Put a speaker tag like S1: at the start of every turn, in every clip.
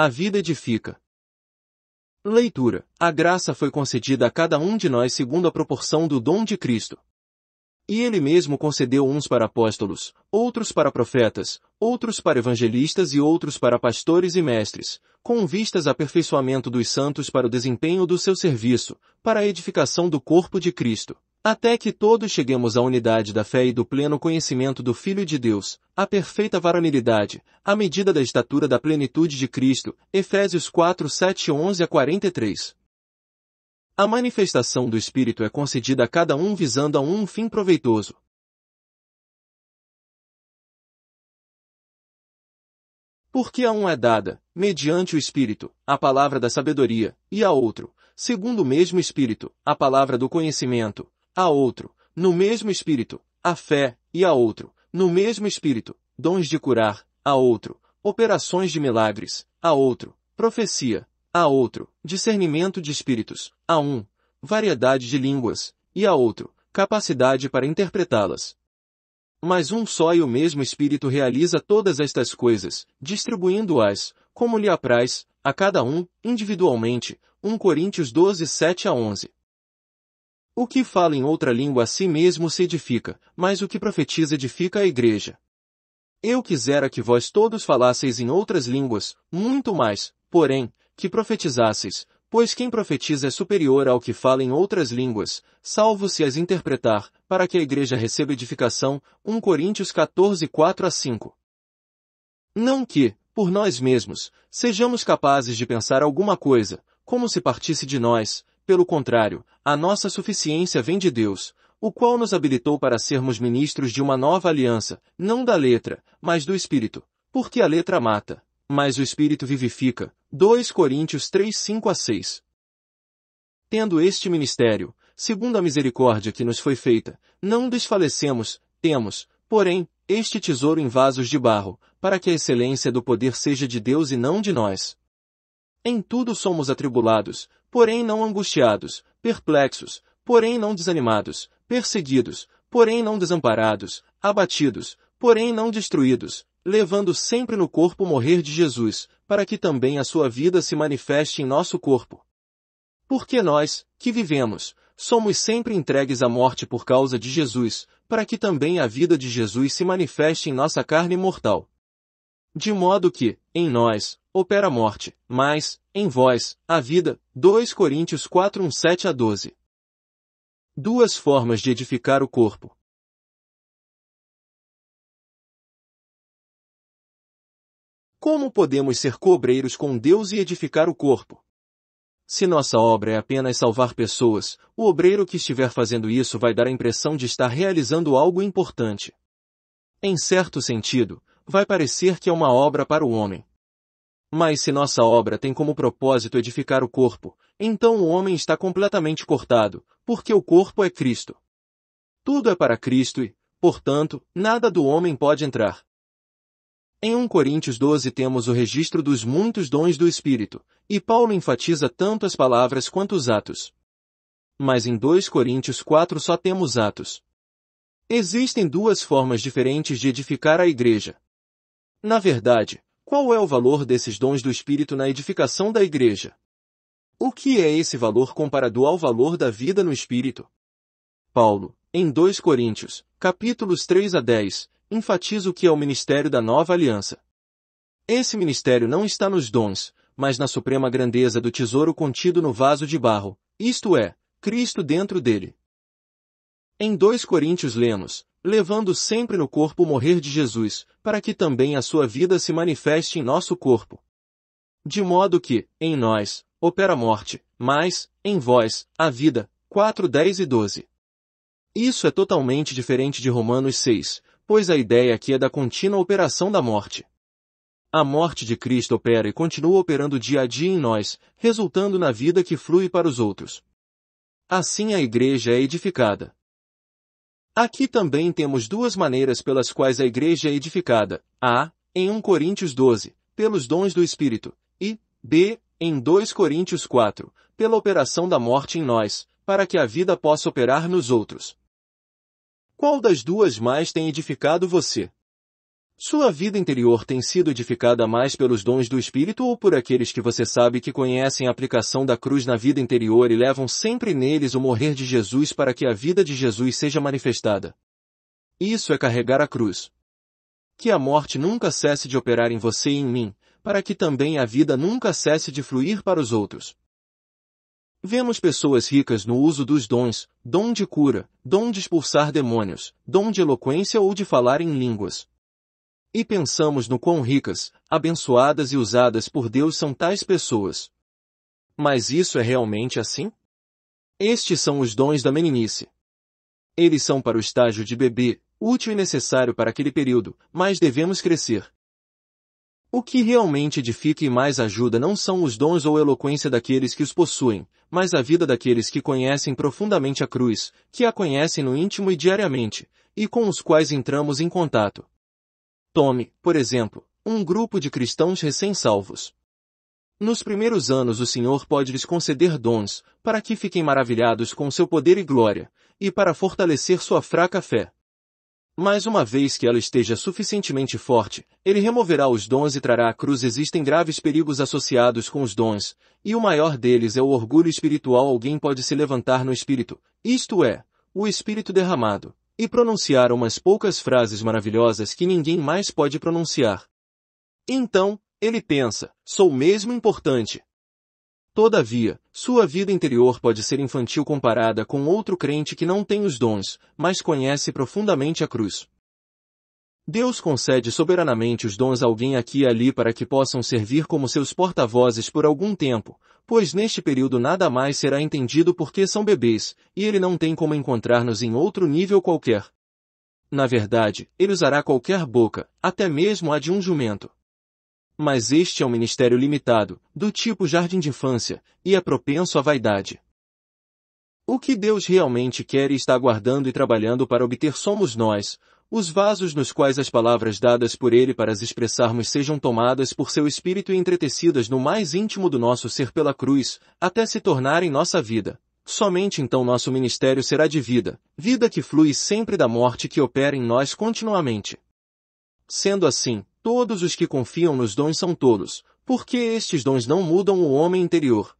S1: A vida edifica. Leitura. A graça foi concedida a cada um de nós segundo a proporção do dom de Cristo. E ele mesmo concedeu uns para apóstolos, outros para profetas, outros para evangelistas e outros para pastores e mestres, com vistas ao aperfeiçoamento dos santos para o desempenho do seu serviço, para a edificação do corpo de Cristo até que todos cheguemos à unidade da fé e do pleno conhecimento do Filho de Deus, à perfeita varonilidade, à medida da estatura da plenitude de Cristo, Efésios 4, 7, 11 a 43. A manifestação do Espírito é concedida a cada um visando a um fim proveitoso. Porque a um é dada, mediante o Espírito, a palavra da sabedoria, e a outro, segundo o mesmo Espírito, a palavra do conhecimento, a outro, no mesmo espírito, a fé, e a outro, no mesmo espírito, dons de curar, a outro, operações de milagres, a outro, profecia, a outro, discernimento de espíritos, a um, variedade de línguas, e a outro, capacidade para interpretá-las. Mas um só e o mesmo Espírito realiza todas estas coisas, distribuindo-as, como lhe apraz, a cada um, individualmente, 1 Coríntios 12, 7 a 11. O que fala em outra língua a si mesmo se edifica, mas o que profetiza edifica a igreja. Eu quisera que vós todos falasseis em outras línguas, muito mais, porém, que profetizasseis, pois quem profetiza é superior ao que fala em outras línguas, salvo se as interpretar, para que a igreja receba edificação, 1 Coríntios 14, 4 a 5. Não que, por nós mesmos, sejamos capazes de pensar alguma coisa, como se partisse de nós, pelo contrário, a nossa suficiência vem de Deus, o qual nos habilitou para sermos ministros de uma nova aliança, não da letra, mas do Espírito, porque a letra mata, mas o Espírito vivifica. 2 Coríntios 3, 5 a 6 Tendo este ministério, segundo a misericórdia que nos foi feita, não desfalecemos, temos, porém, este tesouro em vasos de barro, para que a excelência do poder seja de Deus e não de nós. Em tudo somos atribulados, porém não angustiados, perplexos, porém não desanimados, perseguidos, porém não desamparados, abatidos, porém não destruídos, levando sempre no corpo o morrer de Jesus, para que também a sua vida se manifeste em nosso corpo. Porque nós, que vivemos, somos sempre entregues à morte por causa de Jesus, para que também a vida de Jesus se manifeste em nossa carne mortal. De modo que, em nós, opera a morte, mas, em vós, a vida. 2 Coríntios 4, 1, 7 a 12. Duas formas de edificar o corpo. Como podemos ser cobreiros com Deus e edificar o corpo? Se nossa obra é apenas salvar pessoas, o obreiro que estiver fazendo isso vai dar a impressão de estar realizando algo importante. Em certo sentido, vai parecer que é uma obra para o homem. Mas se nossa obra tem como propósito edificar o corpo, então o homem está completamente cortado, porque o corpo é Cristo. Tudo é para Cristo e, portanto, nada do homem pode entrar. Em 1 Coríntios 12 temos o registro dos muitos dons do Espírito, e Paulo enfatiza tanto as palavras quanto os atos. Mas em 2 Coríntios 4 só temos atos. Existem duas formas diferentes de edificar a igreja, na verdade, qual é o valor desses dons do Espírito na edificação da Igreja? O que é esse valor comparado ao valor da vida no Espírito? Paulo, em 2 Coríntios, capítulos 3 a 10, enfatiza o que é o ministério da nova aliança. Esse ministério não está nos dons, mas na suprema grandeza do tesouro contido no vaso de barro, isto é, Cristo dentro dele. Em 2 Coríntios lemos, levando sempre no corpo o morrer de Jesus, para que também a sua vida se manifeste em nosso corpo. De modo que, em nós, opera a morte, mas, em vós, a vida. 4, 10 e 12. Isso é totalmente diferente de Romanos 6, pois a ideia aqui é da contínua operação da morte. A morte de Cristo opera e continua operando dia a dia em nós, resultando na vida que flui para os outros. Assim a igreja é edificada. Aqui também temos duas maneiras pelas quais a igreja é edificada. A, em 1 Coríntios 12, pelos dons do Espírito, e B, em 2 Coríntios 4, pela operação da morte em nós, para que a vida possa operar nos outros. Qual das duas mais tem edificado você? Sua vida interior tem sido edificada mais pelos dons do Espírito ou por aqueles que você sabe que conhecem a aplicação da cruz na vida interior e levam sempre neles o morrer de Jesus para que a vida de Jesus seja manifestada? Isso é carregar a cruz. Que a morte nunca cesse de operar em você e em mim, para que também a vida nunca cesse de fluir para os outros. Vemos pessoas ricas no uso dos dons, dom de cura, dom de expulsar demônios, dom de eloquência ou de falar em línguas. E pensamos no quão ricas, abençoadas e usadas por Deus são tais pessoas. Mas isso é realmente assim? Estes são os dons da meninice. Eles são para o estágio de bebê, útil e necessário para aquele período, mas devemos crescer. O que realmente edifica e mais ajuda não são os dons ou eloquência daqueles que os possuem, mas a vida daqueles que conhecem profundamente a cruz, que a conhecem no íntimo e diariamente, e com os quais entramos em contato. Tome, por exemplo, um grupo de cristãos recém-salvos. Nos primeiros anos o Senhor pode lhes conceder dons, para que fiquem maravilhados com seu poder e glória, e para fortalecer sua fraca fé. Mas uma vez que ela esteja suficientemente forte, ele removerá os dons e trará a cruz. Existem graves perigos associados com os dons, e o maior deles é o orgulho espiritual. Alguém pode se levantar no espírito, isto é, o espírito derramado, e pronunciar umas poucas frases maravilhosas que ninguém mais pode pronunciar. Então, ele pensa, sou mesmo importante. Todavia, sua vida interior pode ser infantil comparada com outro crente que não tem os dons, mas conhece profundamente a cruz. Deus concede soberanamente os dons a alguém aqui e ali para que possam servir como seus porta-vozes por algum tempo, pois neste período nada mais será entendido porque são bebês, e ele não tem como encontrar-nos em outro nível qualquer. Na verdade, ele usará qualquer boca, até mesmo a de um jumento. Mas este é um ministério limitado, do tipo jardim de infância, e é propenso à vaidade. O que Deus realmente quer e está aguardando e trabalhando para obter somos nós, os vasos nos quais as palavras dadas por ele para as expressarmos sejam tomadas por seu espírito e entretecidas no mais íntimo do nosso ser pela cruz, até se tornarem nossa vida. Somente então nosso ministério será de vida, vida que flui sempre da morte que opera em nós continuamente. Sendo assim, todos os que confiam nos dons são tolos, porque estes dons não mudam o homem interior,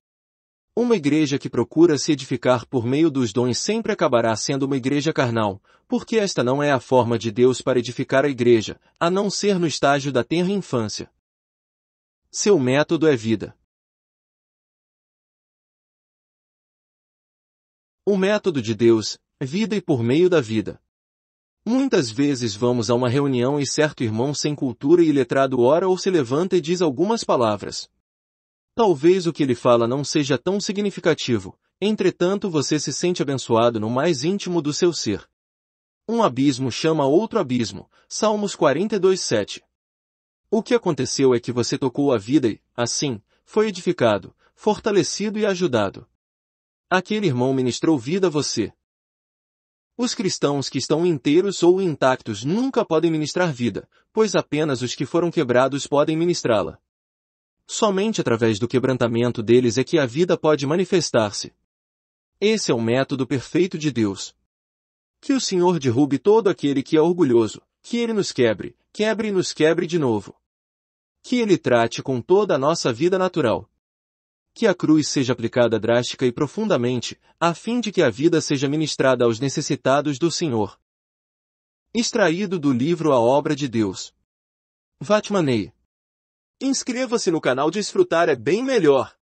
S1: uma igreja que procura se edificar por meio dos dons sempre acabará sendo uma igreja carnal, porque esta não é a forma de Deus para edificar a igreja, a não ser no estágio da tenra infância. Seu método é vida. O método de Deus, vida e por meio da vida. Muitas vezes vamos a uma reunião e certo irmão sem cultura e letrado ora ou se levanta e diz algumas palavras, Talvez o que ele fala não seja tão significativo, entretanto você se sente abençoado no mais íntimo do seu ser. Um abismo chama outro abismo. Salmos 42:7. O que aconteceu é que você tocou a vida e, assim, foi edificado, fortalecido e ajudado. Aquele irmão ministrou vida a você. Os cristãos que estão inteiros ou intactos nunca podem ministrar vida, pois apenas os que foram quebrados podem ministrá-la. Somente através do quebrantamento deles é que a vida pode manifestar-se. Esse é o método perfeito de Deus. Que o Senhor derrube todo aquele que é orgulhoso, que ele nos quebre, quebre e nos quebre de novo. Que ele trate com toda a nossa vida natural. Que a cruz seja aplicada drástica e profundamente, a fim de que a vida seja ministrada aos necessitados do Senhor. Extraído do livro A Obra de Deus. Vatmanei. Inscreva-se no canal Desfrutar é bem melhor.